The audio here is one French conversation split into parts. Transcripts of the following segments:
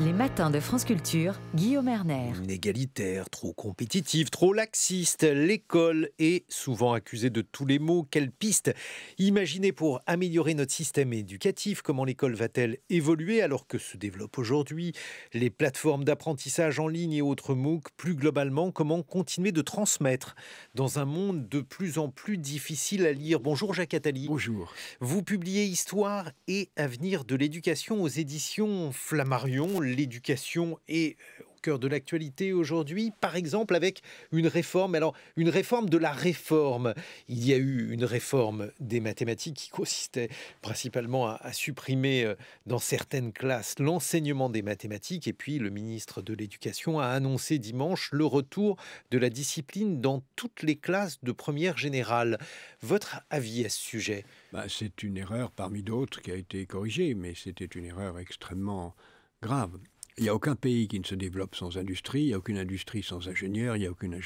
Les matins de France Culture, Guillaume Erner. Inégalitaire, trop compétitive, trop laxiste, l'école est souvent accusée de tous les maux. Quelle piste Imaginez pour améliorer notre système éducatif, comment l'école va-t-elle évoluer alors que se développent aujourd'hui les plateformes d'apprentissage en ligne et autres MOOC Plus globalement, comment continuer de transmettre dans un monde de plus en plus difficile à lire Bonjour Jacques Attali. Bonjour. Vous publiez Histoire et avenir de l'éducation aux éditions Flammarion l'éducation est euh, au cœur de l'actualité aujourd'hui, par exemple avec une réforme, alors une réforme de la réforme. Il y a eu une réforme des mathématiques qui consistait principalement à, supprimer euh, dans certaines classes l'enseignement des mathématiques et puis le ministre de l'Éducation a annoncé dimanche le retour de la discipline dans toutes les classes de première générale. Votre avis à ce sujet bah, C'est une erreur parmi d'autres qui a été corrigée, mais c'était une erreur extrêmement grave. Il n'y a aucun pays qui ne se développe sans industrie, il n'y a aucune industrie sans ingénieur, il n'y a, aucune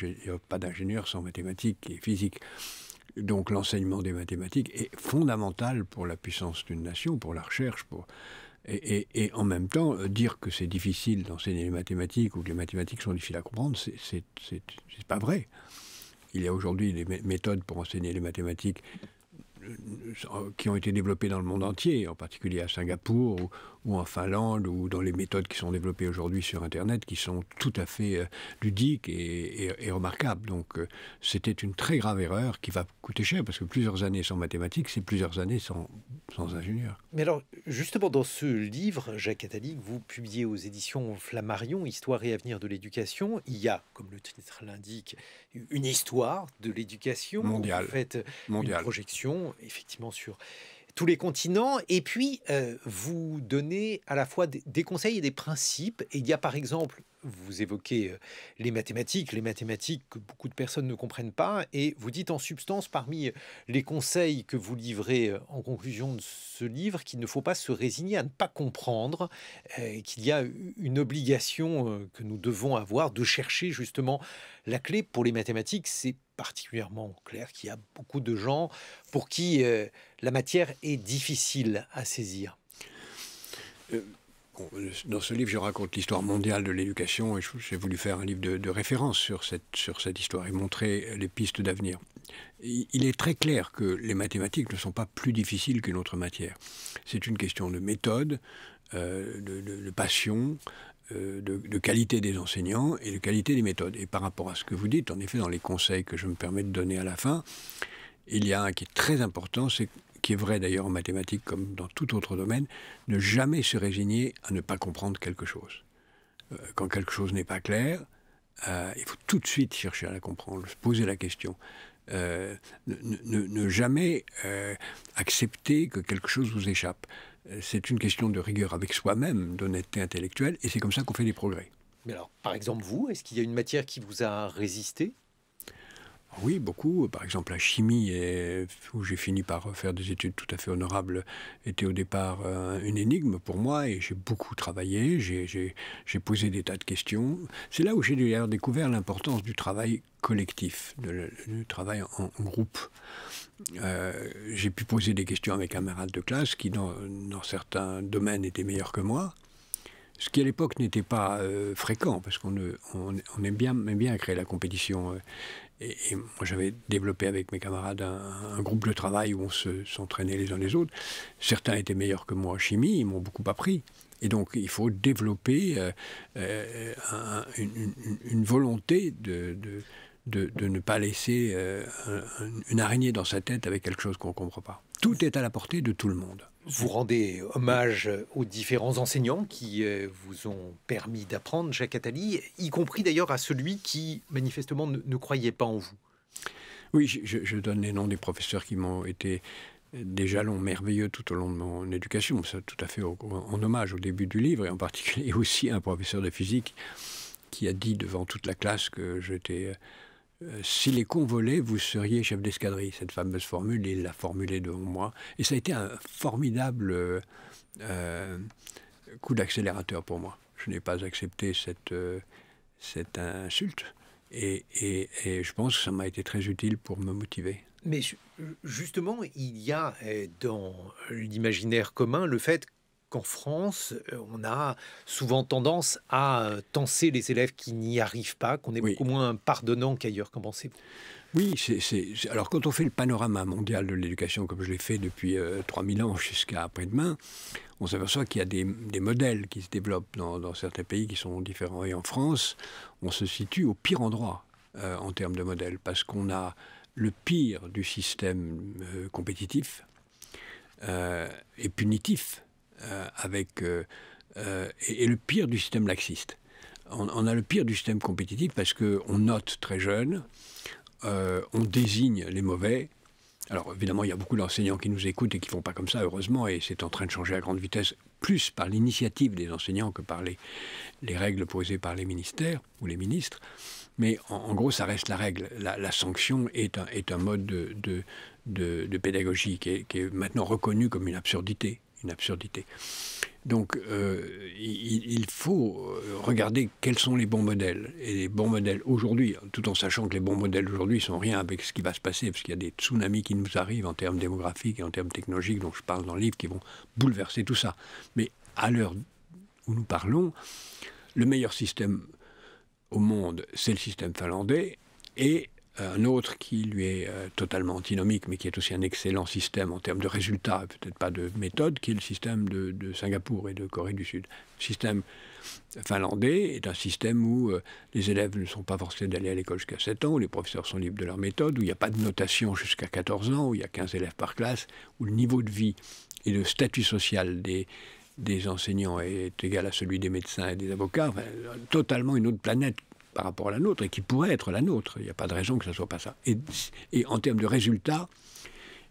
pas d'ingénieur sans mathématiques et physique. Donc l'enseignement des mathématiques est fondamental pour la puissance d'une nation, pour la recherche, pour... Et, et, en même temps, euh, dire que c'est difficile d'enseigner les mathématiques ou que les mathématiques sont difficiles à comprendre, c'est pas vrai. Il y a aujourd'hui des méthodes pour enseigner les mathématiques euh, euh, qui ont été développées dans le monde entier, en particulier à Singapour, ou ou en Finlande, ou dans les méthodes qui sont développées aujourd'hui sur Internet, qui sont tout à fait euh, ludiques et, remarquables. Donc euh, c'était une très grave erreur qui va coûter cher, parce que plusieurs années sans mathématiques, c'est plusieurs années sans, sans ingénieur. Mais alors, justement, dans ce livre, Jacques Attali, vous publiez aux éditions Flammarion, Histoire et avenir de l'éducation, il y a, comme le titre l'indique, une histoire de l'éducation mondiale. Vous mondiale. une projection, effectivement, sur tous les continents. Et puis, euh, vous donnez à la fois des, des, conseils et des principes. Et il y a par exemple vous évoquez les mathématiques, les mathématiques que beaucoup de personnes ne comprennent pas, et vous dites en substance parmi les conseils que vous livrez en conclusion de ce livre qu'il ne faut pas se résigner à ne pas comprendre, qu'il y a une obligation que nous devons avoir de chercher justement la clé pour les mathématiques, c'est particulièrement clair qu'il y a beaucoup de gens pour qui la matière est difficile à saisir. Euh, dans ce livre, je raconte l'histoire mondiale de l'éducation et j'ai voulu faire un livre de, référence sur cette, sur cette histoire et montrer les pistes d'avenir. Il est très clair que les mathématiques ne sont pas plus difficiles qu'une autre matière. C'est une question de méthode, euh, de, passion, euh, de, de, qualité des enseignants et de qualité des méthodes. Et par rapport à ce que vous dites, en effet, dans les conseils que je me permets de donner à la fin, il y a un qui est très important, c'est qui est vrai d'ailleurs en mathématiques comme dans tout autre domaine, ne jamais se résigner à ne pas comprendre quelque chose. Euh, quand quelque chose n'est pas clair, euh, il faut tout de suite chercher à la comprendre, se poser la question. Euh, ne, ne, jamais accepter que quelque chose vous échappe. C'est une question de rigueur avec soi-même, d'honnêteté intellectuelle, et c'est comme ça qu'on fait des progrès. Mais alors, par exemple, vous, est-ce qu'il y a une matière qui vous a résisté oui, beaucoup. Par exemple, la chimie, où j'ai fini par faire des études tout à fait honorables, était au départ euh, une énigme pour moi et j'ai beaucoup travaillé, j'ai posé des tas de questions. C'est là où j'ai découvert l'importance du travail collectif, du travail en, groupe. Euh, j'ai pu poser des questions à mes camarades de classe qui, dans, certains domaines, étaient meilleurs que moi ce qui à l'époque n'était pas euh, fréquent, parce qu'on bien, aime bien créer la compétition. Et, moi, j'avais développé avec mes camarades un, groupe de travail où on s'entraînait les uns les autres. Certains étaient meilleurs que moi en chimie, ils m'ont beaucoup appris. Et donc, il faut développer euh, euh, une, volonté de, ne pas laisser euh, une araignée dans sa tête avec quelque chose qu'on ne comprend pas. Tout est à la portée de tout le monde vous rendez hommage aux différents enseignants qui euh, vous ont permis d'apprendre, Jacques Attali, y compris d'ailleurs à celui qui manifestement ne, croyait pas en vous. Oui, je, donne les noms des professeurs qui m'ont été des jalons merveilleux tout au long de mon éducation, C'est tout à fait en hommage au début du livre, et en particulier aussi à un professeur de physique qui a dit devant toute la classe que j'étais euh, euh, S'il est convolé, vous seriez chef d'escadrille. Cette fameuse formule, il l'a formulée devant moi. Et ça a été un formidable euh, euh, coup d'accélérateur pour moi. Je n'ai pas accepté cette, cette insulte. Et, je pense que ça m'a été très utile pour me motiver. Mais justement, il y a dans l'imaginaire commun le fait qu'en France, euh, on a souvent tendance à euh, tenser les élèves qui n'y arrivent pas, qu'on est beaucoup moins pardonnant qu'ailleurs. Qu'en pensez-vous oui, alors quand on fait le panorama mondial de l'éducation, comme je l'ai fait depuis 3000 euh, ans jusqu'à après-demain, on s'aperçoit qu'il y a des, modèles qui se développent dans, certains pays qui sont différents. Et en France, on se situe au pire endroit en termes de modèles, parce qu'on a le pire du système compétitif et punitif euh, avec, euh, euh, et, le pire du système laxiste on, a le pire du système compétitif parce qu'on note très jeune, on désigne les mauvais. Alors évidemment, il y a beaucoup d'enseignants qui nous écoutent et qui ne font pas comme ça, heureusement, et c'est en train de changer à grande vitesse, plus par l'initiative des enseignants que par les, règles posées par les ministères ou les ministres. Mais en, gros, ça reste la règle. La, sanction est un, est un, mode de, de, pédagogie qui est maintenant reconnu comme une absurdité une absurdité. Donc euh, il, faut euh, regarder quels sont les bons modèles. Et les bons modèles aujourd'hui, tout en sachant que les bons modèles aujourd'hui sont rien avec ce qui va se passer, parce qu'il y a des tsunamis qui nous arrivent en termes démographiques et en termes technologiques, dont je parle dans le livre, qui vont bouleverser tout ça. Mais à l'heure où nous parlons, le meilleur système au monde, c'est le système finlandais. Et euh, un autre qui lui est euh, totalement antinomique, mais qui est aussi un excellent système en termes de résultats, peut-être pas de méthode, qui est le système de, Singapour et de Corée du Sud. Le système finlandais est un système où euh, les élèves ne sont pas forcés d'aller à l'école jusqu'à 7 ans, où les professeurs sont libres de leur méthode, où il n'y a pas de notation jusqu'à 14 ans, où il y a 15 élèves par classe, où le niveau de vie et le statut social des, des enseignants est égal à celui des médecins et des avocats, enfin, totalement une autre planète par rapport à la nôtre et qui pourrait être la nôtre. Il n'y a pas de raison que ce ne soit pas ça. Et, en termes de résultats,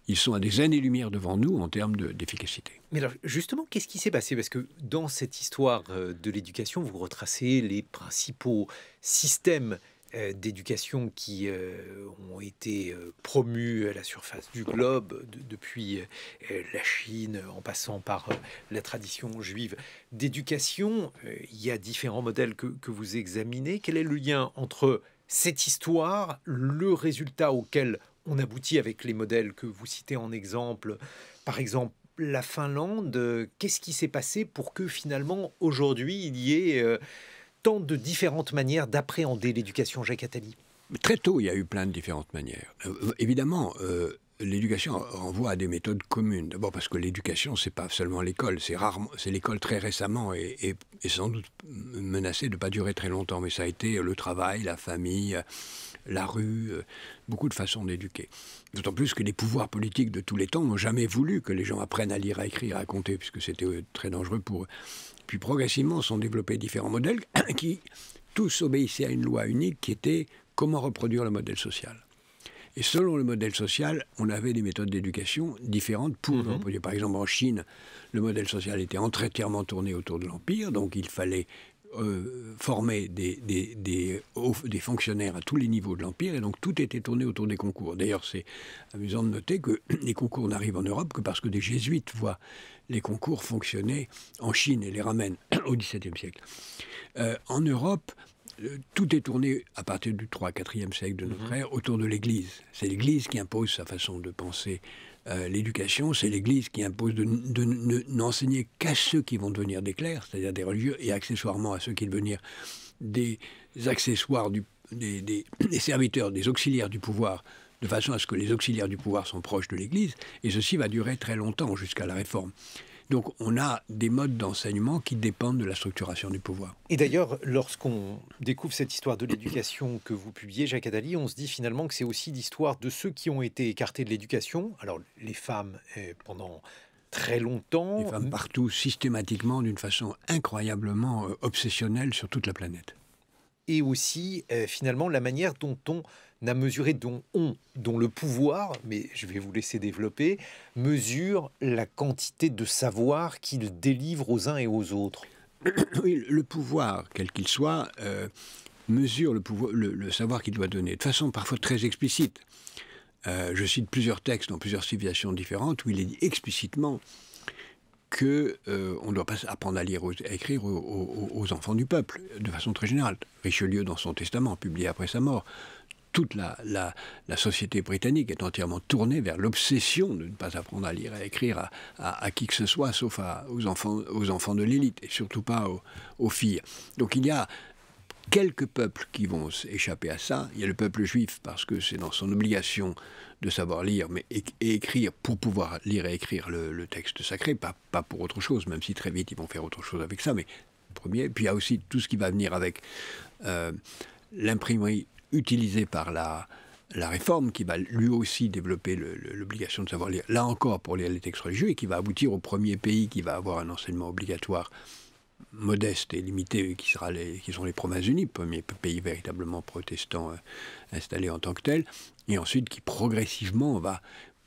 ils sont à des années-lumière devant nous en termes d'efficacité. Mais alors, justement, qu'est-ce qui s'est passé Parce que dans cette histoire euh, de l'éducation, vous retracez les principaux systèmes euh, d'éducation qui euh, ont été euh, promues à la surface du globe, depuis la Chine en passant par la tradition juive d'éducation. Il y a différents modèles que, que vous examinez. Quel est le lien entre cette histoire, le résultat auquel on aboutit avec les modèles que vous citez en exemple, par exemple la Finlande, qu'est-ce qui s'est passé pour que finalement aujourd'hui il y ait tant de différentes manières d'appréhender l'éducation, Jacques Attali Très tôt, il y a eu plein de différentes manières. Euh, évidemment, euh, l'éducation renvoie à des méthodes communes. D'abord parce que l'éducation, c'est pas seulement l'école. C'est rarement, c'est l'école très récemment et, sans doute menacée de pas durer très longtemps. Mais ça a été le travail, la famille, la rue, euh, beaucoup de façons d'éduquer. D'autant plus que les pouvoirs politiques de tous les temps n'ont jamais voulu que les gens apprennent à lire, à écrire, à compter, puisque c'était très dangereux pour eux puis progressivement sont développés différents modèles qui tous obéissaient à une loi unique qui était comment reproduire le modèle social. Et selon le modèle social, on avait des méthodes d'éducation différentes pour mhm. Par exemple, en Chine, le modèle social était entièrement tourné autour de l'Empire, donc il fallait euh, former des, des, fonctionnaires à tous les niveaux de l'Empire, et donc tout était tourné autour des concours. D'ailleurs, c'est amusant de noter que les concours n'arrivent en Europe que parce que des jésuites voient les concours fonctionnaient en Chine et les ramènent au XVIIe siècle. Euh, en Europe, euh, tout est tourné à partir du 3 4e siècle de notre mhm. ère autour de l'Église. C'est l'Église qui impose sa façon de penser euh, l'éducation, c'est l'Église qui impose de, n'enseigner qu'à ceux qui vont devenir des clercs, c'est-à-dire des religieux, et accessoirement à ceux qui vont devenir des accessoires, des serviteurs, des auxiliaires du pouvoir de façon à ce que les auxiliaires du pouvoir sont proches de l'Église, et ceci va durer très longtemps jusqu'à la réforme. Donc on a des modes d'enseignement qui dépendent de la structuration du pouvoir. Et d'ailleurs, lorsqu'on découvre cette histoire de l'éducation que vous publiez, Jacques Adali, on se dit finalement que c'est aussi l'histoire de ceux qui ont été écartés de l'éducation. Alors les femmes eh, pendant très longtemps. Les femmes partout, systématiquement, d'une façon incroyablement euh, obsessionnelle sur toute la planète. Et aussi, eh, finalement, la manière dont on n'a mesuré dont on, dont le pouvoir, mais je vais vous laisser développer, mesure la quantité de savoir qu'il délivre aux uns et aux autres. Oui, le pouvoir, quel qu'il soit, euh, mesure le, pouvoir, le, savoir qu'il doit donner, de façon parfois très explicite. Euh, je cite plusieurs textes dans plusieurs civilisations différentes où il est dit explicitement que euh, on ne doit pas apprendre à lire, et à écrire aux, aux, enfants du peuple, de façon très générale. Richelieu, dans son testament, publié après sa mort, toute la, la, société britannique est entièrement tournée vers l'obsession de ne pas apprendre à lire et à écrire à, qui que ce soit, sauf aux, enfants, aux enfants de l'élite, et surtout pas aux, filles. Donc il y a quelques peuples qui vont échapper à ça. Il y a le peuple juif, parce que c'est dans son obligation de savoir lire mais, et, écrire pour pouvoir lire et écrire le, texte sacré, pas, pour autre chose, même si très vite ils vont faire autre chose avec ça, mais premier. Puis il y a aussi tout ce qui va venir avec... Euh, l'imprimerie utilisé par la, la réforme qui va lui aussi développer l'obligation de savoir lire, là encore pour lire les textes religieux, et qui va aboutir au premier pays qui va avoir un enseignement obligatoire modeste et limité, qui, sera les, qui sont les provinces unies, premier pays véritablement protestant euh, installé en tant que tel, et ensuite qui progressivement va,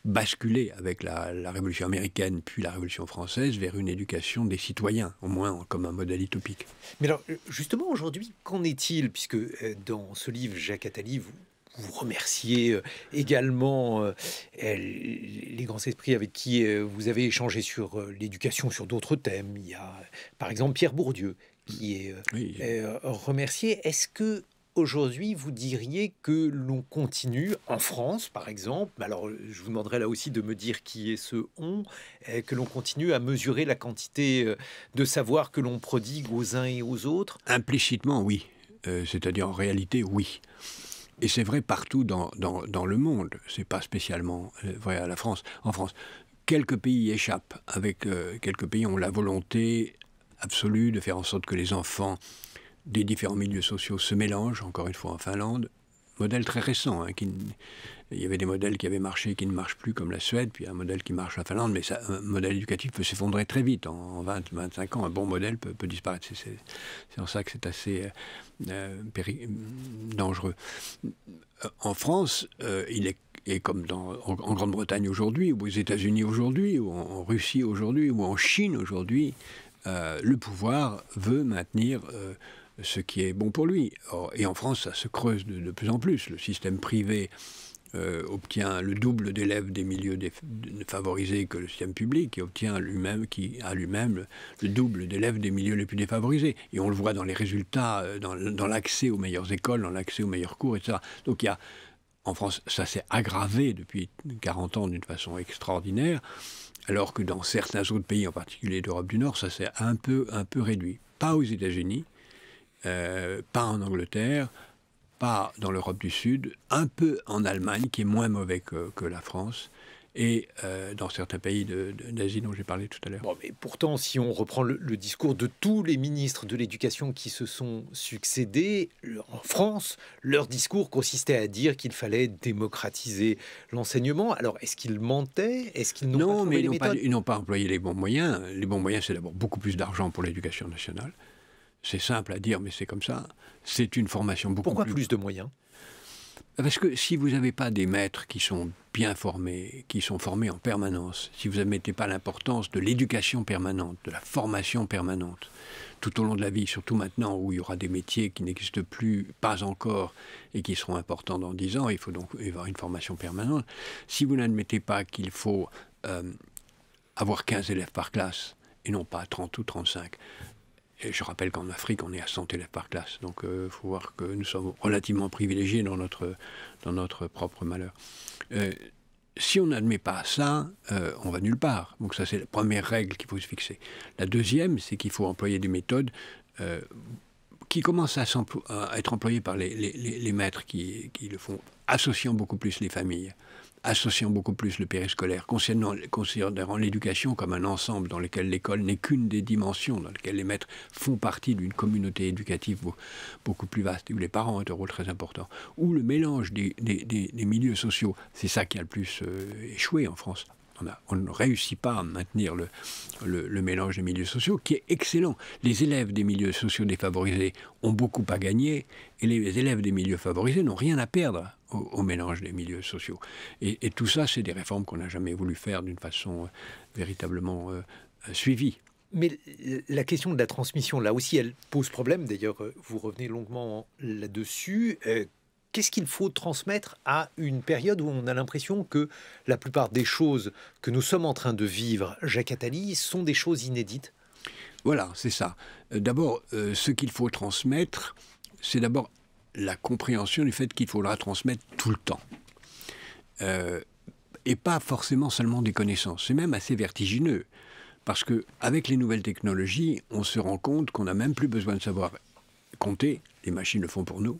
basculer avec la, Révolution américaine puis la Révolution française vers une éducation des citoyens, au moins comme un modèle utopique. Mais alors, euh, justement, aujourd'hui, qu'en est-il Puisque euh, dans ce livre, Jacques Attali, vous, vous remerciez euh, également les grands esprits avec qui vous avez échangé sur l'éducation, sur d'autres thèmes. Il y a par exemple Pierre Bourdieu qui est remercié. Est-ce que aujourd'hui vous diriez que l'on continue en France, par exemple Alors, euh, je vous demanderai là aussi de me dire qui est ce on, euh, que l'on continue à mesurer la quantité euh, de savoir que l'on prodigue aux uns et aux autres Implicitement, oui. C'est-à-dire en réalité, oui. Et c'est vrai partout dans, le monde. C'est pas spécialement vrai à la France. En France, quelques pays échappent. Avec quelques pays ont la volonté absolue de faire en sorte que les enfants des différents milieux sociaux se mélangent, encore une fois en Finlande. Modèle très récent. Hein, qui, il y avait des modèles qui avaient marché et qui ne marchent plus, comme la Suède, puis un modèle qui marche en Finlande, mais un modèle éducatif peut s'effondrer très vite. En, 20-25 ans, un bon modèle peut, disparaître. C'est, en ça que c'est assez euh, euh, dangereux. En France, euh, il est et comme en, Grande-Bretagne aujourd'hui, ou aux États-Unis aujourd'hui, ou en, Russie aujourd'hui, ou en Chine aujourd'hui, le pouvoir veut maintenir ce qui est bon pour lui. et en France, ça se creuse de, plus en plus. Le système privé euh, obtient le double d'élèves des milieux défavorisés que le système public et obtient lui-même qui a lui-même le double d'élèves des milieux les plus défavorisés et on le voit dans les résultats euh, dans, l'accès aux meilleures écoles dans l'accès aux meilleurs cours etc donc en France ça s'est aggravé depuis 40 ans d'une façon extraordinaire alors que dans certains autres pays en particulier d'Europe du Nord ça s'est un peu un peu réduit pas aux États-Unis euh, pas en Angleterre, pas dans l'Europe du Sud, un peu en Allemagne, qui est moins mauvais que, la France, et euh, dans certains pays d'Asie dont j'ai parlé tout à l'heure. Bon, mais pourtant, si on reprend le, discours de tous les ministres de l'éducation qui se sont succédés en France, leur discours consistait à dire qu'il fallait démocratiser l'enseignement. Alors, est-ce qu'ils mentaient Est-ce qu'ils n'ont non, mais ils n'ont pas employé les bons moyens. Les bons moyens, c'est d'abord beaucoup plus d'argent pour l'éducation nationale. C'est simple à dire, mais c'est comme ça. C'est une formation beaucoup Pourquoi plus... de moyens parce que si vous n'avez pas des maîtres qui sont bien formés, qui sont formés en permanence, si vous n'admettez pas l'importance de l'éducation permanente, de la formation permanente, tout au long de la vie, surtout maintenant où il y aura des métiers qui n'existent plus, pas encore, et qui seront importants dans 10 ans, il faut donc avoir une formation permanente. Si vous n'admettez pas qu'il faut euh, avoir 15 élèves par classe, et non pas 30 ou 35, et je rappelle qu'en Afrique, on est à 100 élèves par classe. Donc il euh, faut voir que nous sommes relativement privilégiés dans notre, dans notre propre malheur. Euh, si on n'admet pas ça, euh, on va nulle part. Donc ça, c'est la première règle qu'il faut se fixer. La deuxième, c'est qu'il faut employer des méthodes qui commencent à, être employées par les, les, les maîtres qui, qui le font, associant beaucoup plus les familles associant beaucoup plus le périscolaire, concernant, considérant l'éducation comme un ensemble dans lequel l'école n'est qu'une des dimensions, dans lequel les maîtres font partie d'une communauté éducative beaucoup plus vaste, où les parents ont un rôle très important, où le mélange des, milieux sociaux, c'est ça qui a le plus euh, échoué en France, on, ne réussit pas à maintenir le, le, mélange des milieux sociaux, qui est excellent. Les élèves des milieux sociaux défavorisés ont beaucoup à gagner, et les élèves des milieux favorisés n'ont rien à perdre au, mélange des milieux sociaux. Et, tout ça, c'est des réformes qu'on n'a jamais voulu faire d'une façon euh, véritablement euh, euh, suivie. Mais la question de la transmission, là aussi, elle pose problème. D'ailleurs, vous revenez longuement là-dessus qu'est-ce qu'il faut transmettre à une période où on a l'impression que la plupart des choses que nous sommes en train de vivre, Jacques Attali, sont des choses inédites Voilà, c'est ça. Euh, d'abord, euh, ce qu'il faut transmettre, c'est d'abord la compréhension du fait qu'il faudra transmettre tout le temps. Euh, et pas forcément seulement des connaissances. C'est même assez vertigineux. Parce que avec les nouvelles technologies, on se rend compte qu'on n'a même plus besoin de savoir compter, les machines le font pour nous,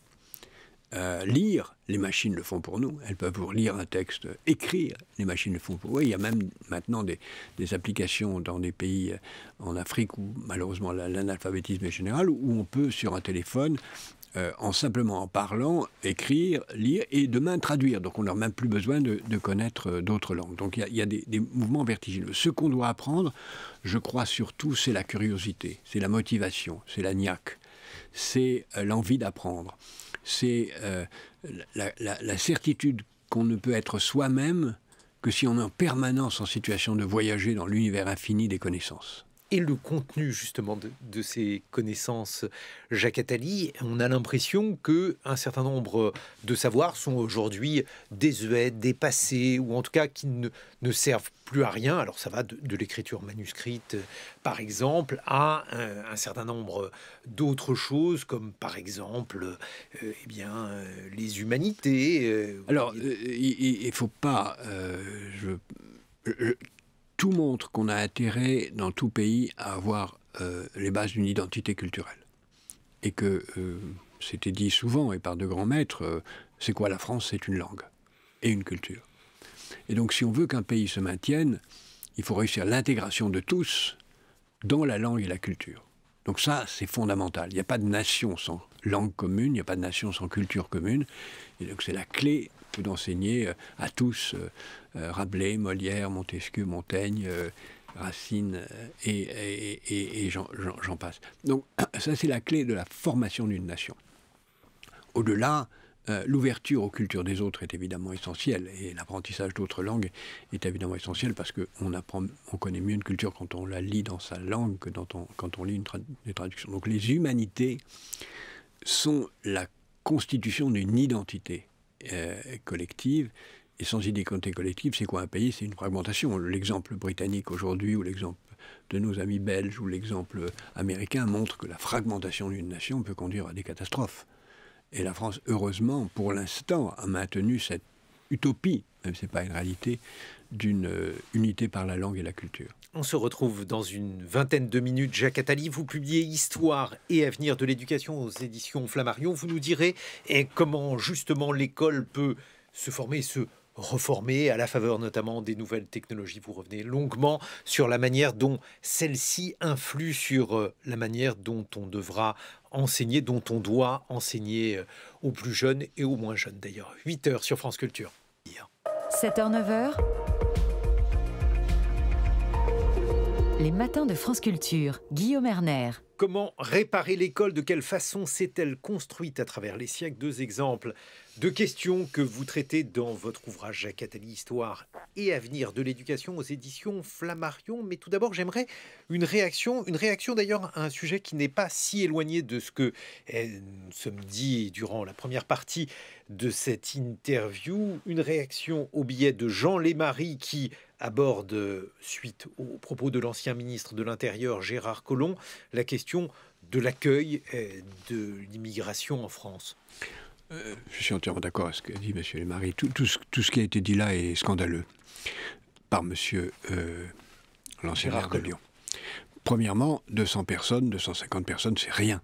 euh, lire, les machines le font pour nous. Elles peuvent vous lire un texte, écrire, les machines le font pour nous. Il y a même maintenant des, applications dans des pays euh, en Afrique où malheureusement l'analphabétisme est général, où on peut sur un téléphone euh, en simplement en parlant, écrire, lire et demain traduire. Donc on n'a même plus besoin de, connaître d'autres langues. Donc il y a, des, mouvements vertigineux. Ce qu'on doit apprendre, je crois surtout, c'est la curiosité, c'est la motivation, c'est la niaque, c'est l'envie d'apprendre c'est euh, la, certitude qu'on ne peut être soi-même que si on est en permanence en situation de voyager dans l'univers infini des connaissances et le contenu justement de, ces connaissances Jacques Attali, on a l'impression que un certain nombre de savoirs sont aujourd'hui désuets, dépassés, ou en tout cas qui ne, ne servent plus à rien. Alors ça va de, l'écriture manuscrite, par exemple, à un, certain nombre d'autres choses, comme par exemple, euh, eh bien, euh, les humanités. Euh, Alors, il, faut pas, je tout montre qu'on a intérêt dans tout pays à avoir euh, les bases d'une identité culturelle. Et que euh, c'était dit souvent et par de grands maîtres, euh, c'est quoi la France C'est une langue et une culture. Et donc si on veut qu'un pays se maintienne, il faut réussir l'intégration de tous dans la langue et la culture. Donc ça, c'est fondamental. Il n'y a pas de nation sans langue commune, il n'y a pas de nation sans culture commune. Et donc c'est la clé d'enseigner euh, à tous euh, euh, Rabelais, Molière, Montesquieu, Montaigne, Racine et, j'en passe. Donc ça c'est la clé de la formation d'une nation. Au-delà, l'ouverture aux cultures des autres est évidemment essentielle et l'apprentissage d'autres langues est évidemment essentiel parce qu'on apprend, on connaît mieux une culture quand on la lit dans sa langue que dans quand on lit une des traductions. Donc les humanités sont la constitution d'une identité euh, collective. Et sans idée identité collective, c'est quoi un pays C'est une fragmentation. L'exemple britannique aujourd'hui, ou l'exemple de nos amis belges, ou l'exemple américain montre que la fragmentation d'une nation peut conduire à des catastrophes. Et la France, heureusement, pour l'instant, a maintenu cette utopie, même si ce n'est pas une réalité, d'une euh, unité par la langue et la culture. On se retrouve dans une vingtaine de minutes. Jacques Attali, vous publiez Histoire et avenir de l'éducation aux éditions Flammarion. Vous nous direz eh, comment justement l'école peut se former, se reformer à la faveur notamment des nouvelles technologies. Vous revenez longuement sur la manière dont celle ci influe sur euh, la manière dont on devra enseigner, dont on doit enseigner euh, aux plus jeunes et aux moins jeunes d'ailleurs. 8 heures sur France Culture. 7h-9h, Les matins de France Culture, Guillaume Erner. Comment réparer l'école De quelle façon s'est-elle construite à travers les siècles Deux exemples, deux questions que vous traitez dans votre ouvrage Jacques Attali, Histoire et avenir de l'éducation aux éditions Flammarion. Mais tout d'abord, j'aimerais une réaction, une réaction d'ailleurs à un sujet qui n'est pas si éloigné de ce que eh, nous sommes dit durant la première partie de cette interview. Une réaction au billet de Jean Lémarie qui aborde, suite aux propos de l'ancien ministre de l'Intérieur Gérard Collomb, la question de l'accueil eh, de l'immigration en France. Euh, je suis entièrement d'accord avec ce qu'a dit M. Les Tout, tout, ce, tout, ce, qui a été dit là est scandaleux par M. Euh, l'ancien maire de Lyon. Premièrement, 200 personnes, 250 personnes, c'est rien.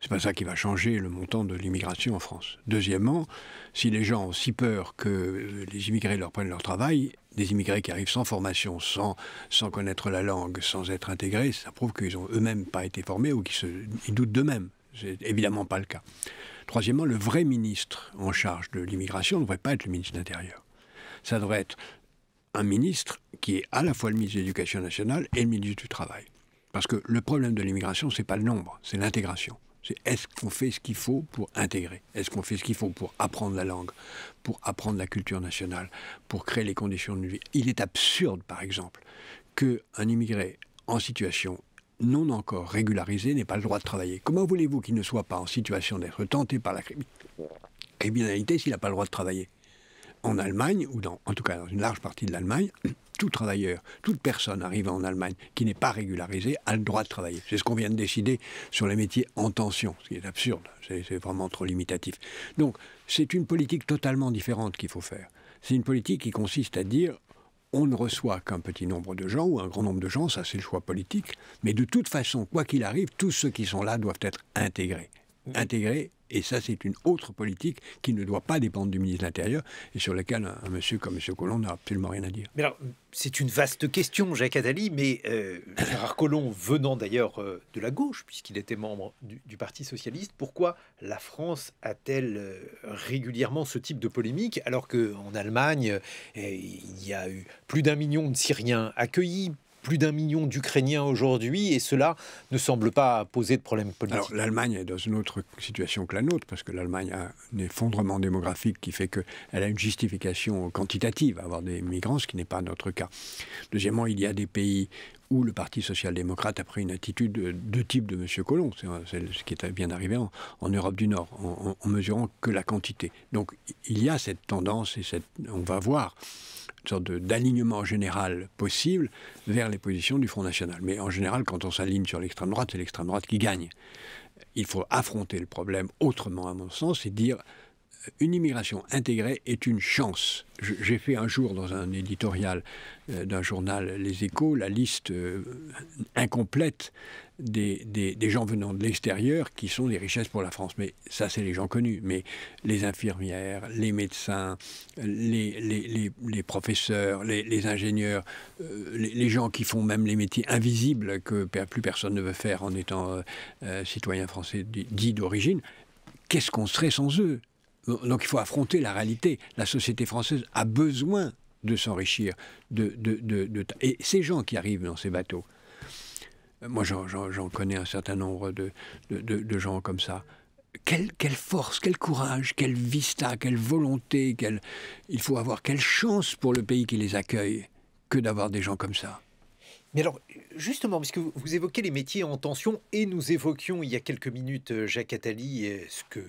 C'est pas ça qui va changer le montant de l'immigration en France. Deuxièmement, si les gens ont si peur que les immigrés leur prennent leur travail, des immigrés qui arrivent sans formation, sans, sans connaître la langue, sans être intégrés, ça prouve qu'ils ont eux-mêmes pas été formés ou qu'ils doutent d'eux-mêmes. C'est évidemment pas le cas. Troisièmement, le vrai ministre en charge de l'immigration ne devrait pas être le ministre de l'Intérieur. Ça devrait être un ministre qui est à la fois le ministre de l'Éducation nationale et le ministre du Travail. Parce que le problème de l'immigration, ce n'est pas le nombre, c'est l'intégration. C'est est-ce qu'on fait ce qu'il faut pour intégrer Est-ce qu'on fait ce qu'il faut pour apprendre la langue Pour apprendre la culture nationale Pour créer les conditions de vie Il est absurde, par exemple, qu'un immigré en situation non encore régularisée n'ait pas le droit de travailler. Comment voulez-vous qu'il ne soit pas en situation d'être tenté par la criminalité s'il n'a pas le droit de travailler En Allemagne, ou en tout cas dans une large partie de l'Allemagne, tout travailleur, toute personne arrivant en Allemagne qui n'est pas régularisée a le droit de travailler. C'est ce qu'on vient de décider sur les métiers en tension, ce qui est absurde, c'est vraiment trop limitatif. Donc c'est une politique totalement différente qu'il faut faire. C'est une politique qui consiste à dire on ne reçoit qu'un petit nombre de gens ou un grand nombre de gens, ça c'est le choix politique, mais de toute façon, quoi qu'il arrive, tous ceux qui sont là doivent être intégrés intégrée. Et ça, c'est une autre politique qui ne doit pas dépendre du ministre de l'Intérieur et sur laquelle un, monsieur comme M. Colomb n'a absolument rien à dire. Mais c'est une vaste question, Jacques Attali, mais euh, Gérard Collomb, venant d'ailleurs euh, de la gauche, puisqu'il était membre du, Parti Socialiste, pourquoi la France a-t-elle euh, régulièrement ce type de polémique alors qu'en Allemagne, il y a eu plus d'un million de Syriens accueillis, plus d'un million d'Ukrainiens aujourd'hui, et cela ne semble pas poser de problème politique. Alors l'Allemagne est dans une autre situation que la nôtre, parce que l'Allemagne a un effondrement démographique qui fait qu'elle a une justification quantitative à avoir des migrants, ce qui n'est pas notre cas. Deuxièmement, il y a des pays où le Parti social-démocrate a pris une attitude de, type de M. Colomb, c'est euh, ce qui est bien arrivé en, Europe du Nord, en, mesurant que la quantité. Donc il y a cette tendance et cette, on va voir sorte d'alignement général possible vers les positions du Front National. Mais en général, quand on s'aligne sur l'extrême droite, c'est l'extrême droite qui gagne. Il faut affronter le problème autrement, à mon sens, et dire euh, une immigration intégrée est une chance. J'ai fait un jour dans un éditorial euh, d'un journal Les Échos la liste euh, incomplète des, gens venant de l'extérieur qui sont des richesses pour la France. Mais ça, c'est les gens connus. Mais les infirmières, les médecins, les, les, professeurs, les, ingénieurs, euh, les, gens qui font même les métiers invisibles que plus personne ne veut faire en étant euh, euh, citoyen français dit d'origine, qu'est-ce qu'on serait sans eux donc il faut affronter la réalité. La société française a besoin de s'enrichir. de, de, et ces gens qui arrivent dans ces bateaux, euh, moi, j'en connais un certain nombre de, gens comme ça. Quelle, force, quel courage, quelle vista, quelle volonté, il faut avoir quelle chance pour le pays qui les accueille que d'avoir des gens comme ça. Mais alors, justement, parce que vous évoquez les métiers en tension, et nous évoquions il y a quelques minutes, euh, Jacques Attali, ce que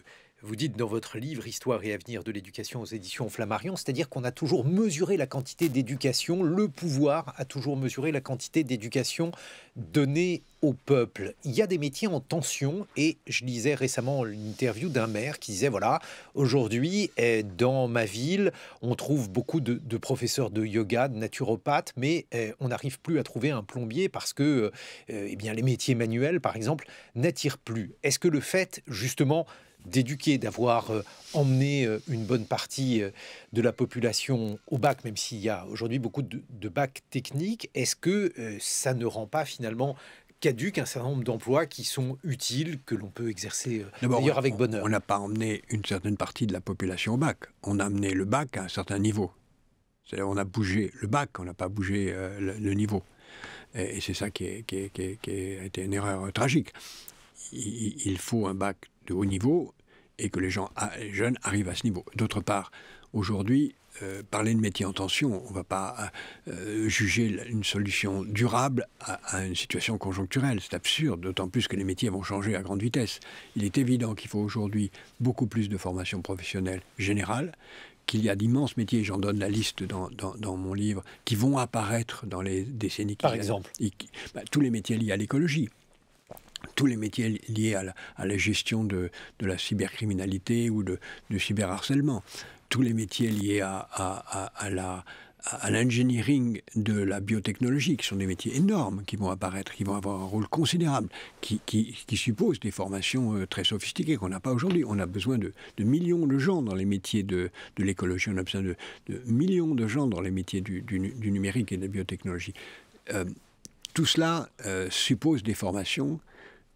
vous dites dans votre livre Histoire et avenir de l'éducation aux éditions Flammarion, c'est-à-dire qu'on a toujours mesuré la quantité d'éducation, le pouvoir a toujours mesuré la quantité d'éducation donnée au peuple. Il y a des métiers en tension et je lisais récemment une interview d'un maire qui disait, voilà, aujourd'hui, eh, dans ma ville, on trouve beaucoup de, professeurs de yoga, de naturopathes, mais eh, on n'arrive plus à trouver un plombier parce que euh, eh bien, les métiers manuels, par exemple, n'attirent plus. Est-ce que le fait, justement, d'éduquer, d'avoir euh, emmené euh, une bonne partie euh, de la population au bac, même s'il y a aujourd'hui beaucoup de, bacs techniques, est-ce que ça ne rend pas finalement caduque un certain nombre d'emplois qui sont utiles, que l'on peut exercer d'ailleurs avec bonheur. On n'a pas emmené une certaine partie de la population au bac. On a amené le bac à un certain niveau. On a bougé le bac, on n'a pas bougé le, niveau. Et, c'est ça qui, a été une erreur tragique. il, faut un bac de haut niveau et que les gens jeunes arrivent à ce niveau. D'autre part, aujourd'hui, euh, parler de métiers en tension, on ne va pas euh, euh, juger une solution durable à, une situation conjoncturelle. C'est absurde, d'autant plus que les métiers vont changer à grande vitesse. Il est évident qu'il faut aujourd'hui beaucoup plus de formation professionnelle générale, qu'il y a d'immenses métiers, j'en donne la liste dans, mon livre, qui vont apparaître dans les décennies qui Par exemple bah, Tous les métiers liés à l'écologie tous les métiers liés à la, gestion de, de, la cybercriminalité ou de, du cyberharcèlement, tous les métiers liés à, à, à la à l'engineering de la biotechnologie, qui sont des métiers énormes, qui vont apparaître, qui vont avoir un rôle considérable, qui, qui, qui supposent des formations euh, très sophistiquées qu'on n'a pas aujourd'hui. On a besoin de, de, millions de gens dans les métiers de, de l'écologie, on a besoin de, de, millions de gens dans les métiers du, du, numérique et de la biotechnologie. Euh, tout cela euh, suppose des formations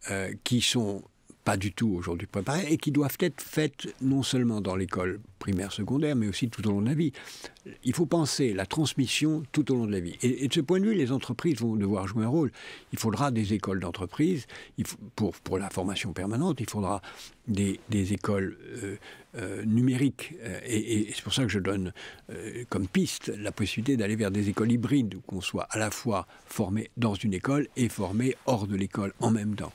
euh, qui sont pas du tout aujourd'hui préparées et qui doivent être faites non seulement dans l'école primaire, secondaire, mais aussi tout au long de la vie. Il faut penser la transmission tout au long de la vie. Et, de ce point de vue, les entreprises vont devoir jouer un rôle. Il faudra des écoles d'entreprise pour, pour la formation permanente, il faudra des, écoles euh, euh, numériques. Et, c'est pour ça que je donne comme piste la possibilité d'aller vers des écoles hybrides, où qu'on soit à la fois formé dans une école et formé hors de l'école en même temps.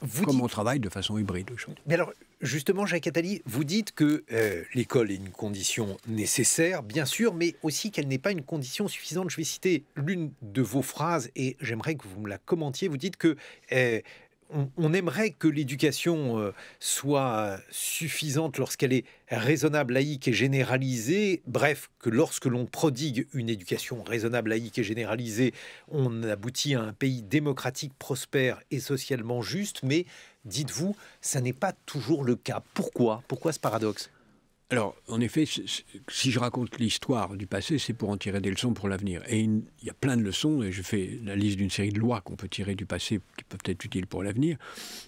Vous comme on travaille de façon hybride. Mais alors, justement, Jacques Attali, vous dites que euh, l'école est une condition nécessaire, bien sûr, mais aussi qu'elle n'est pas une condition suffisante. Je vais citer l'une de vos phrases et j'aimerais que vous me la commentiez. Vous dites que euh, on, aimerait que l'éducation euh, soit suffisante lorsqu'elle est raisonnable, laïque et généralisée. Bref, que lorsque l'on prodigue une éducation raisonnable, laïque et généralisée, on aboutit à un pays démocratique, prospère et socialement juste. Mais dites-vous, ça n'est pas toujours le cas. Pourquoi Pourquoi ce paradoxe alors, en effet, si je raconte l'histoire du passé, c'est pour en tirer des leçons pour l'avenir. Et il y a plein de leçons, et je fais la liste d'une série de lois qu'on peut tirer du passé qui peuvent être utiles pour l'avenir.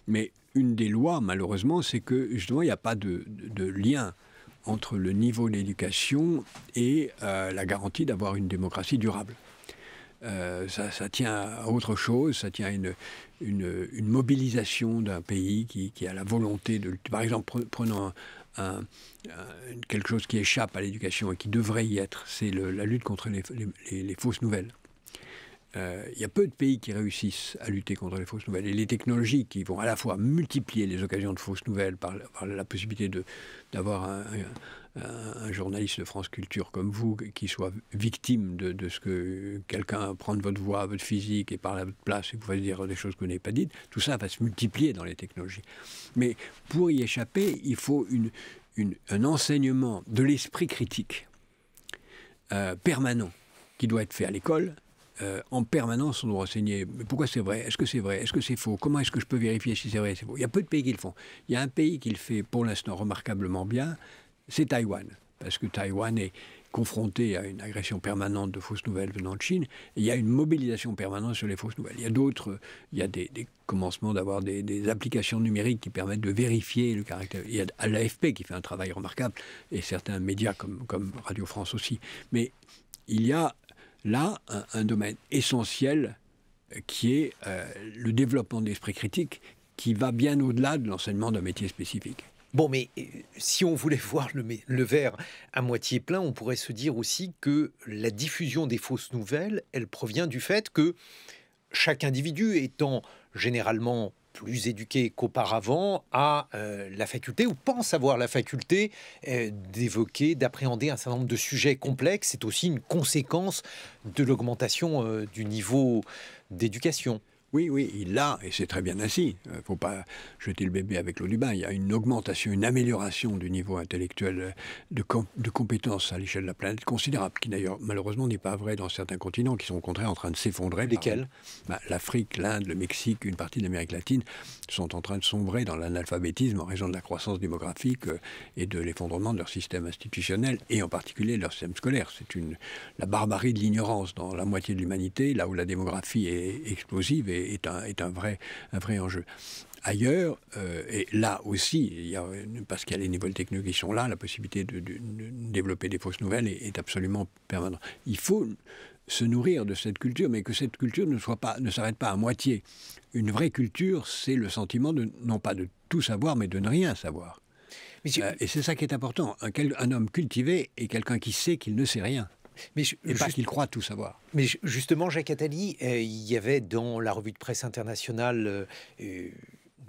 Mais une des lois, malheureusement, c'est que justement, il n'y a pas de, lien entre le niveau d'éducation et euh, la garantie d'avoir une démocratie durable. Euh, ça, tient à autre chose, ça tient à une, mobilisation d'un pays qui, qui, a la volonté de... Par exemple, prenons un, euh, quelque chose qui échappe à l'éducation et qui devrait y être, c'est la lutte contre les, les, fausses nouvelles. Il euh, y a peu de pays qui réussissent à lutter contre les fausses nouvelles. Et les technologies qui vont à la fois multiplier les occasions de fausses nouvelles par, par la possibilité d'avoir un, un journaliste de France Culture comme vous qui soit victime de, ce que quelqu'un de votre voix, votre physique et parle à votre place et vous fasse dire des choses que vous n'avez pas dites, tout ça va se multiplier dans les technologies. Mais pour y échapper, il faut une, un enseignement de l'esprit critique euh, permanent qui doit être fait à l'école, euh, en permanence, on doit renseigner pourquoi c'est vrai, est-ce que c'est vrai, est-ce que c'est faux, comment est-ce que je peux vérifier si c'est vrai, c'est faux. Il y a peu de pays qui le font. Il y a un pays qui le fait pour l'instant remarquablement bien, c'est Taïwan. Parce que Taïwan est confronté à une agression permanente de fausses nouvelles venant de Chine. il y a une mobilisation permanente sur les fausses nouvelles. Il y a d'autres, il y a des, commencements d'avoir des, applications numériques qui permettent de vérifier le caractère. Il y a l'AFP qui fait un travail remarquable, et certains médias comme, Radio France aussi. Mais il y a là un, domaine essentiel qui est euh, le développement d'esprit critique qui va bien au-delà de l'enseignement d'un métier spécifique. Bon, mais euh, si on voulait voir le, verre à moitié plein, on pourrait se dire aussi que la diffusion des fausses nouvelles, elle provient du fait que chaque individu étant généralement plus éduqué qu'auparavant, a euh, la faculté ou pense avoir la faculté euh, d'évoquer, d'appréhender un certain nombre de sujets complexes. C'est aussi une conséquence de l'augmentation du niveau d'éducation. Oui, oui, il l'a, et c'est très bien ainsi. Il euh, ne faut pas jeter le bébé avec l'eau du bain. Il y a une augmentation, une amélioration du niveau intellectuel euh, de, compétences à l'échelle de la planète considérable, qui d'ailleurs, malheureusement, n'est pas vrai dans certains continents qui sont au contraire en train de s'effondrer. Lesquels bah, L'Afrique, l'Inde, le Mexique, une partie de l'Amérique latine sont en train de sombrer dans l'analphabétisme en raison de la croissance démographique euh, et de l'effondrement de leur système institutionnel et en particulier de leur système scolaire. C'est la barbarie de l'ignorance dans la moitié de l'humanité, là où la démographie est explosive est, un, vrai, un vrai enjeu ailleurs, euh, et là aussi, il parce qu'il y a les niveaux techniques qui sont là, la possibilité de, développer des fausses nouvelles est, est, absolument permanente. Il faut se nourrir de cette culture, mais que cette culture ne, soit pas, ne s'arrête pas à moitié. Une vraie culture, c'est le sentiment de, non pas de tout savoir, mais de ne rien savoir. Euh, et c'est ça qui est important. Un, un homme cultivé est quelqu'un qui sait qu'il ne sait rien. Mais je, tout savoir. Mais justement, Jacques Attali, euh, il y avait dans la revue de presse internationale euh, euh,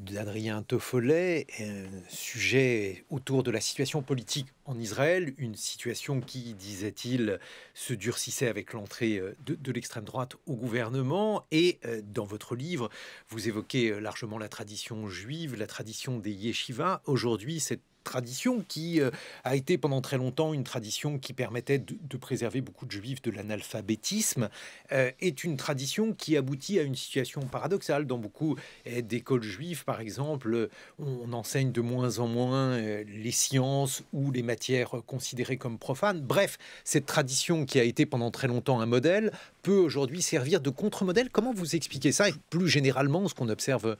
d'Adrien Toffolet un sujet autour de la situation politique en Israël, une situation qui, disait-il, se durcissait avec l'entrée de, l'extrême droite au gouvernement. Et dans votre livre, vous évoquez largement la tradition juive, la tradition des yeshivas. Aujourd'hui, cette tradition qui euh, a été pendant très longtemps une tradition qui permettait de, préserver beaucoup de juifs de l'analphabétisme, euh, est une tradition qui aboutit à une situation paradoxale. Dans beaucoup eh, d'écoles juives, par exemple, on enseigne de moins en moins euh, les sciences ou les matières considérées comme profanes. Bref, cette tradition qui a été pendant très longtemps un modèle peut aujourd'hui servir de contre-modèle. Comment vous expliquez ça et plus généralement ce qu'on observe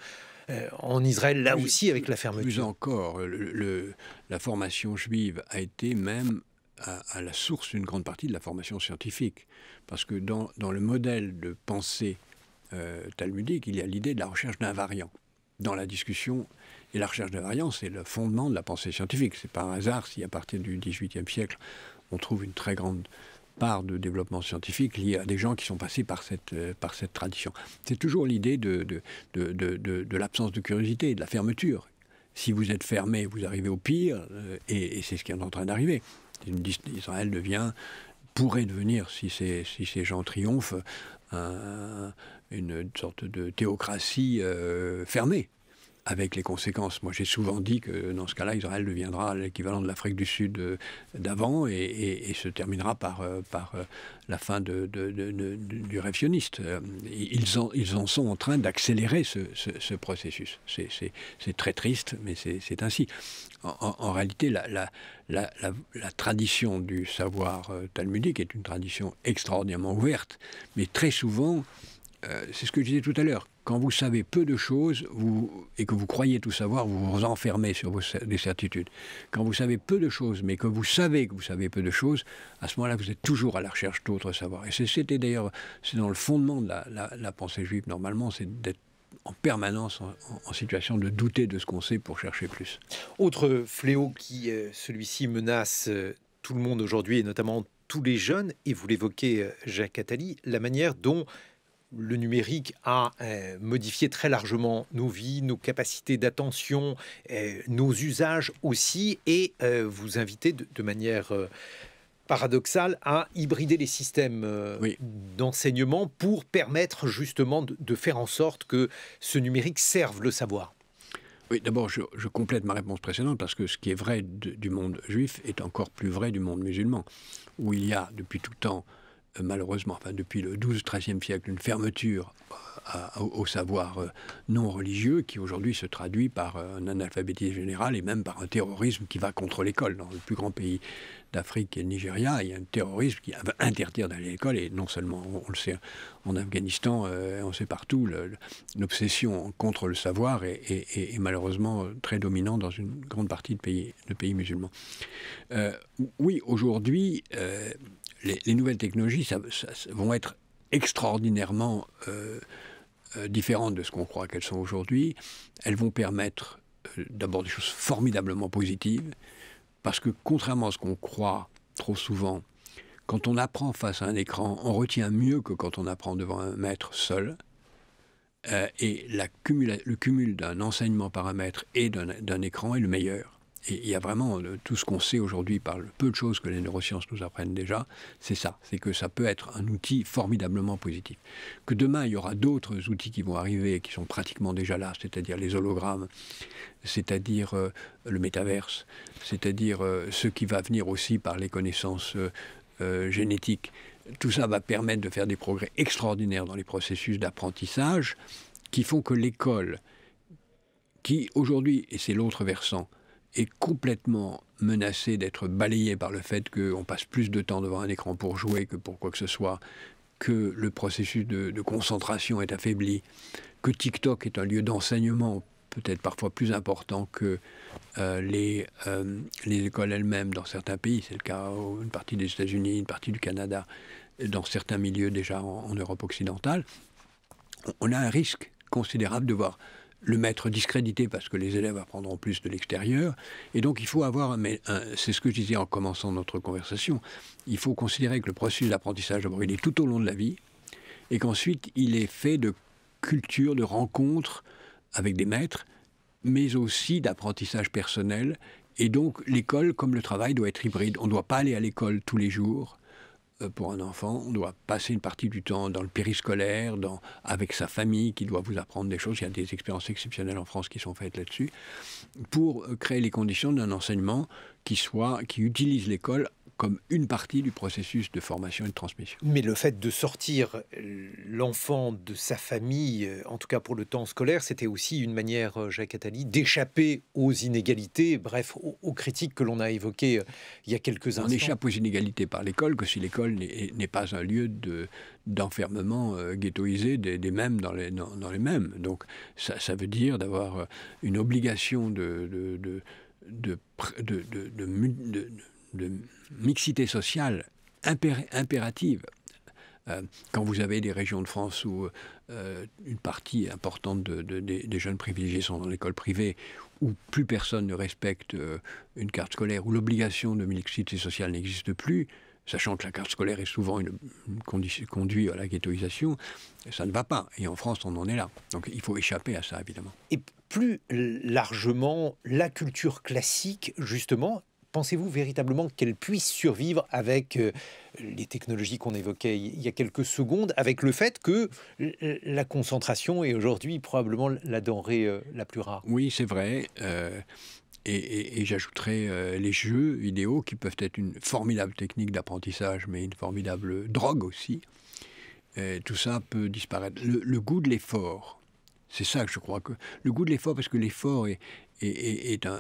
euh, en Israël, là aussi, avec la fermeture. Plus encore, le, la formation juive a été même à, la source d'une grande partie de la formation scientifique. Parce que dans, le modèle de pensée euh, talmudique, il y a l'idée de la recherche d'un variant dans la discussion. Et la recherche d'un variant, c'est le fondement de la pensée scientifique. C'est pas un hasard si, à partir du XVIIIe siècle, on trouve une très grande part de développement scientifique lié à des gens qui sont passés par cette, euh, par cette tradition. C'est toujours l'idée de, l'absence de curiosité, de la fermeture. Si vous êtes fermé, vous arrivez au pire, euh, et, c'est ce qui est en train d'arriver. Israël devient, pourrait devenir, si, ces gens triomphent, une sorte de théocratie euh, fermée avec les conséquences. Moi, j'ai souvent dit que dans ce cas-là, Israël deviendra l'équivalent de l'Afrique du Sud euh, d'avant et, se terminera par, euh, par euh, la fin de, du rêve sioniste. Ils en, ils en sont en train d'accélérer ce, processus. C'est très triste, mais c'est ainsi. En, réalité, la, la, tradition du savoir talmudique est une tradition extraordinairement ouverte, mais très souvent, c'est ce que je disais tout à l'heure, quand vous savez peu de choses et que vous croyez tout savoir, vous vous enfermez sur vos des certitudes. Quand vous savez peu de choses, mais que vous savez que vous savez peu de choses, à ce moment-là, vous êtes toujours à la recherche d'autres savoirs. Et c'était d'ailleurs, c'est dans le fondement de la, pensée juive, normalement, c'est d'être en permanence en, situation de douter de ce qu'on sait pour chercher plus. Autre fléau qui, euh, celui-ci, menace euh, tout le monde aujourd'hui, et notamment tous les jeunes, et vous l'évoquez, euh, Jacques Attali, la manière dont le numérique a euh, modifié très largement nos vies, nos capacités d'attention, euh, nos usages aussi, et euh, vous invitez de, manière paradoxale à hybrider les systèmes d'enseignement pour permettre justement de, faire en sorte que ce numérique serve le savoir. Oui, d'abord, je, complète ma réponse précédente parce que ce qui est vrai du monde juif est encore plus vrai du monde musulman, où il y a depuis tout temps euh, malheureusement, enfin depuis le 12-13e siècle, une fermeture euh, au, savoir euh, non religieux qui aujourd'hui se traduit par un analphabétisme général et même par un terrorisme qui va contre l'école. Dans le plus grand pays d'Afrique le Nigeria, il y a un terrorisme qui interdire d'aller à l'école et non seulement, on, le sait en Afghanistan, on on sait partout, l'obsession contre le savoir est, malheureusement très dominante dans une grande partie de pays, de pays musulmans. oui, aujourd'hui les, nouvelles technologies vont être extraordinairement euh, euh, différentes de ce qu'on croit qu'elles sont aujourd'hui. Elles vont permettre euh, d'abord des choses formidablement positives, parce que contrairement à ce qu'on croit trop souvent, quand on apprend face à un écran, on retient mieux que quand on apprend devant un maître seul. et le cumul d'un enseignement par un maître et d'un écran est le meilleur. Et il y a vraiment euh, tout ce qu'on sait aujourd'hui par le peu de choses que les neurosciences nous apprennent déjà, c'est ça, c'est que ça peut être un outil formidablement positif. Que demain, il y aura d'autres outils qui vont arriver, et qui sont pratiquement déjà là, c'est-à-dire les hologrammes, c'est-à-dire euh, le métaverse, c'est-à-dire euh, ce qui va venir aussi par les connaissances génétiques. Tout ça va permettre de faire des progrès extraordinaires dans les processus d'apprentissage qui font que l'école, qui aujourd'hui, et c'est l'autre versant, est complètement menacé d'être balayé par le fait qu'on passe plus de temps devant un écran pour jouer que pour quoi que ce soit, que le processus de, concentration est affaibli, que TikTok est un lieu d'enseignement peut-être parfois plus important que euh, les, euh, les écoles elles-mêmes dans certains pays. C'est le cas une partie des États-Unis, une partie du Canada, dans certains milieux déjà en Europe occidentale. On a un risque considérable de voir le maître discrédité parce que les élèves apprendront plus de l'extérieur. Et donc il faut avoir, c'est ce que je disais en commençant notre conversation, il faut considérer que le processus d'apprentissage, d'abord, il est tout au long de la vie, et qu'ensuite il est fait de culture, de rencontres avec des maîtres, mais aussi d'apprentissage personnel. Et donc l'école, comme le travail, doit être hybride. On ne doit pas aller à l'école tous les jours. Euh, pour un enfant, on doit passer une partie du temps dans le périscolaire, dans, avec sa famille qui doit vous apprendre des choses. Il y a des expériences exceptionnelles en France qui sont faites là-dessus, pour euh, créer les conditions d'un enseignement qui soit, qui utilise l'école comme une partie du processus de formation et de transmission. Mais le fait de sortir euh, l'enfant de sa famille, euh, en tout cas pour le temps scolaire, c'était aussi une manière, euh, Jacques Attali, d'échapper aux inégalités, bref, aux, critiques que l'on a évoquées il y a quelques instants. On échappe aux inégalités par l'école que si l'école n'est pas un lieu d'enfermement ghettoisé des, des, mêmes dans les, dans, les mêmes. Donc ça, veut dire d'avoir une obligation de, de, de de, de, de, de mixité sociale impérative. Euh, quand vous avez des régions de France où euh, une partie importante de, des jeunes privilégiés sont dans l'école privée, où plus personne ne respecte euh, une carte scolaire, où l'obligation de mixité sociale n'existe plus, sachant que la carte scolaire est souvent une, une conduit à la ghettoisation, ça ne va pas. Et en France, on en est là. Donc il faut échapper à ça, évidemment. Et plus largement, la culture classique, justement, Pensez-vous véritablement qu'elle puisse survivre avec euh, les technologies qu'on évoquait il y a quelques secondes, avec le fait que la concentration est aujourd'hui probablement la denrée euh, la plus rare Oui, c'est vrai. Euh, et, et, j'ajouterais les jeux vidéo qui peuvent être une formidable technique d'apprentissage, mais une formidable drogue aussi. tout ça peut disparaître. le, goût de l'effort, c'est ça que je crois que le goût de l'effort, parce que l'effort est, est, est, un,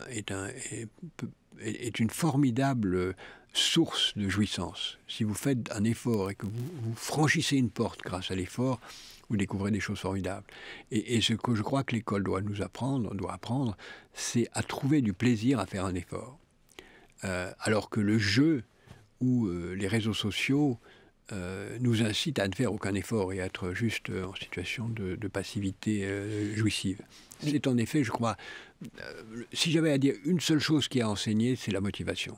est une formidable euh, source de jouissance. Si vous faites un effort et que vous, franchissez une porte grâce à l'effort, vous découvrez des choses formidables. Et, ce que je crois que l'école doit nous apprendre, doit apprendre, c'est à trouver du plaisir à faire un effort. Euh, alors que le jeu ou euh, les réseaux sociaux euh, nous incite à ne faire aucun effort et à être juste euh, en situation de, passivité euh, jouissive. C'est en effet, je crois, si j'avais à dire une seule chose qui a enseigné, c'est la motivation.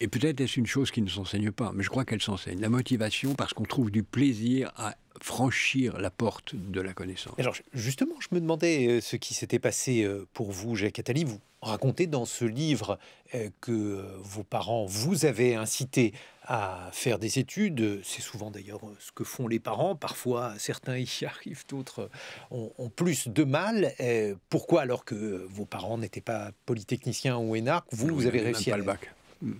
Et peut-être est-ce une chose qui ne s'enseigne pas, mais je crois qu'elle s'enseigne. La motivation, parce qu'on trouve du plaisir à franchir la porte de la connaissance. Alors justement, je me demandais ce qui s'était passé pour vous, Jacques Attali. Vous racontez dans ce livre que vos parents vous avaient incité à faire des études. C'est souvent d'ailleurs euh, ce que font les parents. Parfois, certains y arrivent, d'autres euh, ont, plus de mal. Euh, pourquoi, alors que vos parents n'étaient pas polytechniciens ou énarques, vous, vous avez réussi à... le bac. Hmm.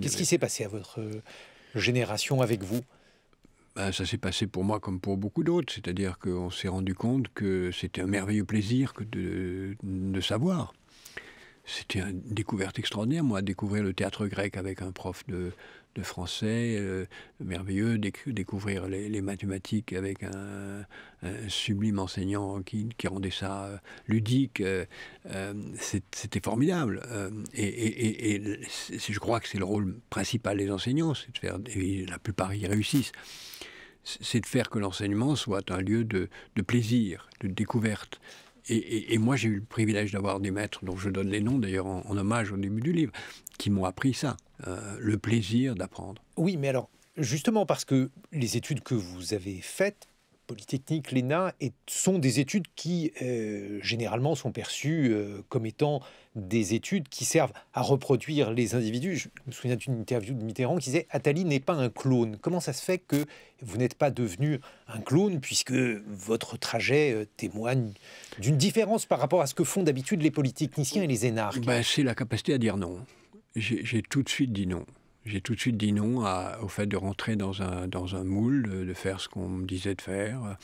Qu'est-ce qui s'est passé à votre génération avec vous bah, Ça s'est passé pour moi comme pour beaucoup d'autres. C'est-à-dire qu'on s'est rendu compte que c'était un merveilleux plaisir que de savoir c'était une découverte extraordinaire, moi, découvrir le théâtre grec avec un prof de, français, euh, merveilleux, découvrir les, mathématiques avec un, sublime enseignant qui, rendait ça euh, ludique, euh, c'était formidable. Et, je crois que c'est le rôle principal des enseignants, c'est de faire, et la plupart y réussissent, c'est de faire que l'enseignement soit un lieu de, de plaisir, de découverte et, moi, j'ai eu le privilège d'avoir des maîtres, dont je donne les noms d'ailleurs en, hommage au début du livre, qui m'ont appris ça, euh, le plaisir d'apprendre. Oui, mais alors, justement parce que les études que vous avez faites Polytechnique, l'ENA et sont des études qui euh, généralement sont perçues euh, comme étant des études qui servent à reproduire les individus. Je me souviens d'une interview de Mitterrand qui disait Attali n'est pas un clone. Comment ça se fait que vous n'êtes pas devenu un clone puisque votre trajet euh, témoigne d'une différence par rapport à ce que font d'habitude les polytechniciens et les énarques ben, C'est la capacité à dire non. J'ai tout de suite dit non j'ai tout de suite dit non au fait de rentrer dans un, dans un moule, de, faire ce qu'on me disait de faire.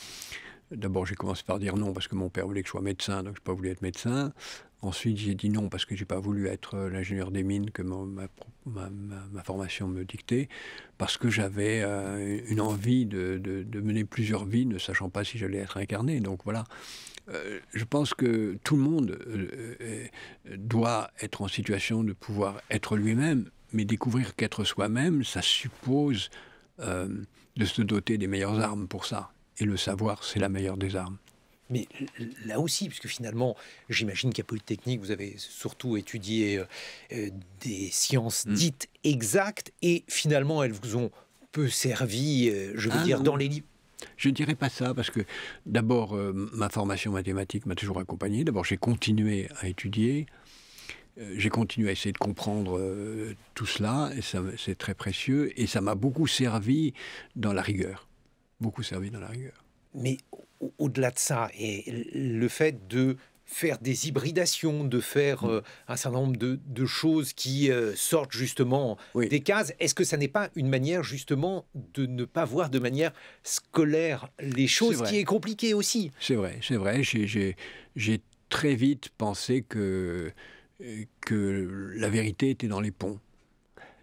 D'abord, j'ai commencé par dire non parce que mon père voulait que je sois médecin, donc je n'ai pas voulu être médecin. Ensuite, j'ai dit non parce que je n'ai pas voulu être euh, l'ingénieur des mines que ma, formation me dictait, parce que j'avais euh, une envie de, mener plusieurs vies, ne sachant pas si j'allais être incarné. Donc voilà. Euh, je pense que tout le monde doit être en situation de pouvoir être lui-même, mais découvrir qu'être soi-même, ça suppose euh, de se doter des meilleures armes pour ça. Et le savoir, c'est la meilleure des armes. Mais là aussi, puisque finalement, j'imagine qu'à Polytechnique, vous avez surtout étudié euh, des sciences hmm. dites exactes, et finalement, elles vous ont peu servi, euh, je veux ah dire, dans les livres. Je ne dirais pas ça, parce que d'abord, ma formation mathématique m'a toujours accompagné. D'abord, j'ai continué à étudier. Euh, j'ai continué à essayer de comprendre euh, tout cela, et c'est très précieux, et ça m'a beaucoup servi dans la rigueur. Beaucoup servi dans la rigueur. Mais au-delà de ça, et le fait de faire des hybridations, de faire mm. euh, un certain nombre de, choses qui sortent justement des cases. Est-ce que ça n'est pas une manière justement de ne pas voir de manière scolaire les choses, qui est compliqué aussi C'est vrai, c'est vrai. J'ai très vite pensé que que la vérité était dans les ponts.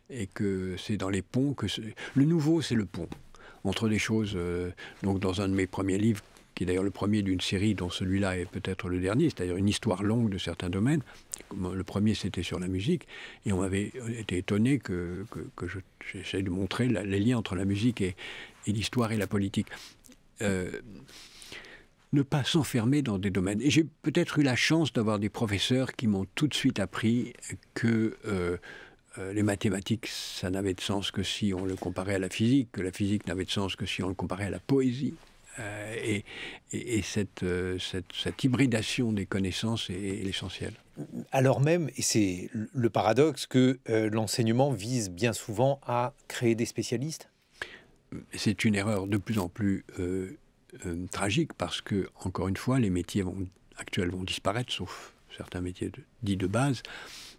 Et que c'est dans les ponts que... Le nouveau, c'est le pont. Entre des choses... Euh, donc dans un de mes premiers livres, qui est d'ailleurs le premier d'une série dont celui-là est peut-être le dernier, c'est-à-dire une histoire longue de certains domaines. Le premier, c'était sur la musique, et on avait été étonné que, que, j'essaie de montrer les liens entre la musique et, l'histoire et la politique. Euh, ne pas s'enfermer dans des domaines. Et j'ai peut-être eu la chance d'avoir des professeurs qui m'ont tout de suite appris que euh, euh, les mathématiques, ça n'avait de sens que si on le comparait à la physique, que la physique n'avait de sens que si on le comparait à la poésie. Euh, et, cette, cette, hybridation des connaissances est, essentielle. l'essentiel. Alors même, et c'est le paradoxe, que l'enseignement vise bien souvent à créer des spécialistes c'est une erreur de plus en plus euh, tragique parce que, encore une fois, les métiers actuels vont disparaître, sauf certains métiers dits de base.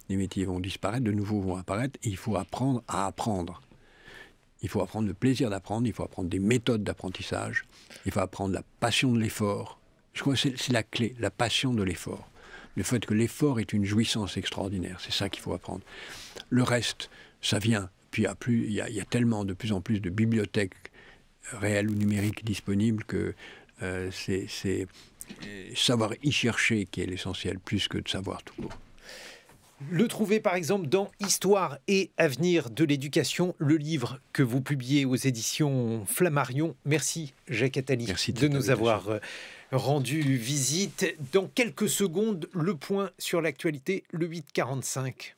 Les métiers vont disparaître, de nouveaux vont apparaître, il faut apprendre à apprendre. Il faut apprendre le plaisir d'apprendre, il faut apprendre des méthodes d'apprentissage, il faut apprendre la passion de l'effort. Je crois que c'est la clé, la passion de l'effort. Le fait que l'effort est une jouissance extraordinaire, c'est ça qu'il faut apprendre. Le reste, ça vient. Puis il y a tellement de plus en plus de bibliothèques réel ou numérique disponible que euh, c'est savoir y chercher qui est l'essentiel, plus que de savoir tout Le trouver par exemple dans Histoire et Avenir de l'éducation, le livre que vous publiez aux éditions Flammarion. Merci Jacques Attali de nous avoir euh, rendu visite. Dans quelques secondes, le point sur l'actualité, le 845.